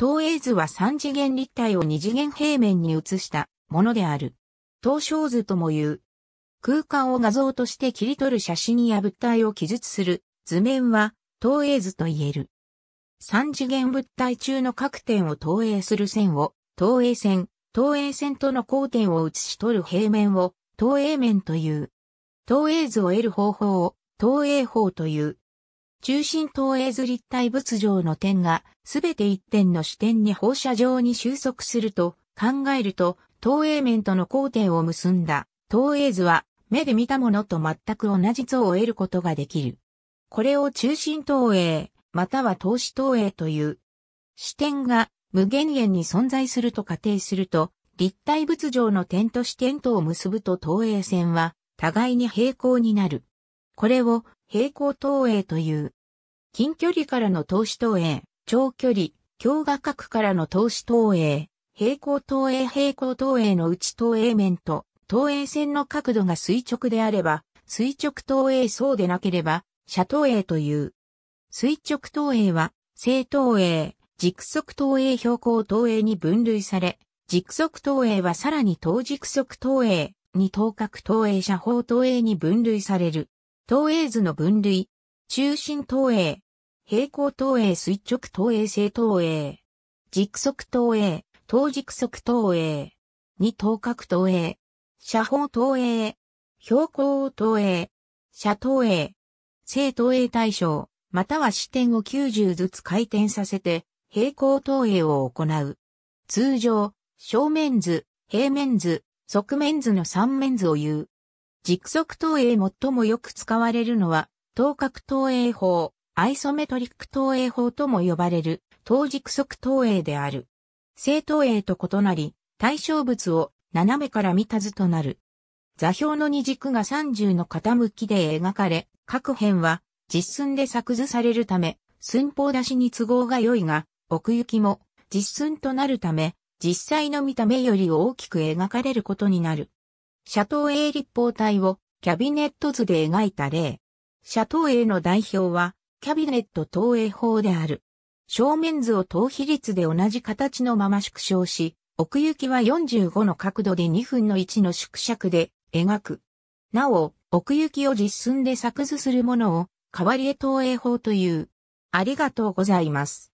東映図は三次元立体を二次元平面に移したものである。東照図とも言う。空間を画像として切り取る写真や物体を記述する図面は東映図と言える。三次元物体中の各点を投影する線を投影線、投影線との交点を写し取る平面を投影面という。投影図を得る方法を投影法という。中心投影図立体仏像の点が、すべて一点の視点に放射状に収束すると考えると、投影面との交点を結んだ投影図は、目で見たものと全く同じ像を得ることができる。これを中心投影、または投資投影という。視点が無限円に存在すると仮定すると、立体物上の点と視点とを結ぶと投影線は互いに平行になる。これを平行投影という。近距離からの投資投影、長距離、強画角からの投資投影、平行投影平行投影の内投影面と、投影線の角度が垂直であれば、垂直投影そうでなければ、斜投影という。垂直投影は、正投影、軸速投影標高投影に分類され、軸速投影はさらに等軸速投影に等角投影写法投影に分類される。投影図の分類、中心投影、平行投影垂直投影性投影、軸足投影、等軸足投影、二等角投影、斜方投影、標高投影、斜投影、正投影対象、または視点を90ずつ回転させて、平行投影を行う。通常、正面図、平面図、側面図の3面図を言う。軸測投影最もよく使われるのは、等角投影法、アイソメトリック投影法とも呼ばれる、等軸測投影である。正投影と異なり、対象物を斜めから見た図となる。座標の二軸が30の傾きで描かれ、各辺は実寸で作図されるため、寸法出しに都合が良いが、奥行きも実寸となるため、実際の見た目より大きく描かれることになる。シャトー A 立方体をキャビネット図で描いた例。シャトー A の代表はキャビネット投影法である。正面図を等比率で同じ形のまま縮小し、奥行きは45の角度で2分の1の縮尺で描く。なお、奥行きを実寸で作図するものを代わり絵投影法という。ありがとうございます。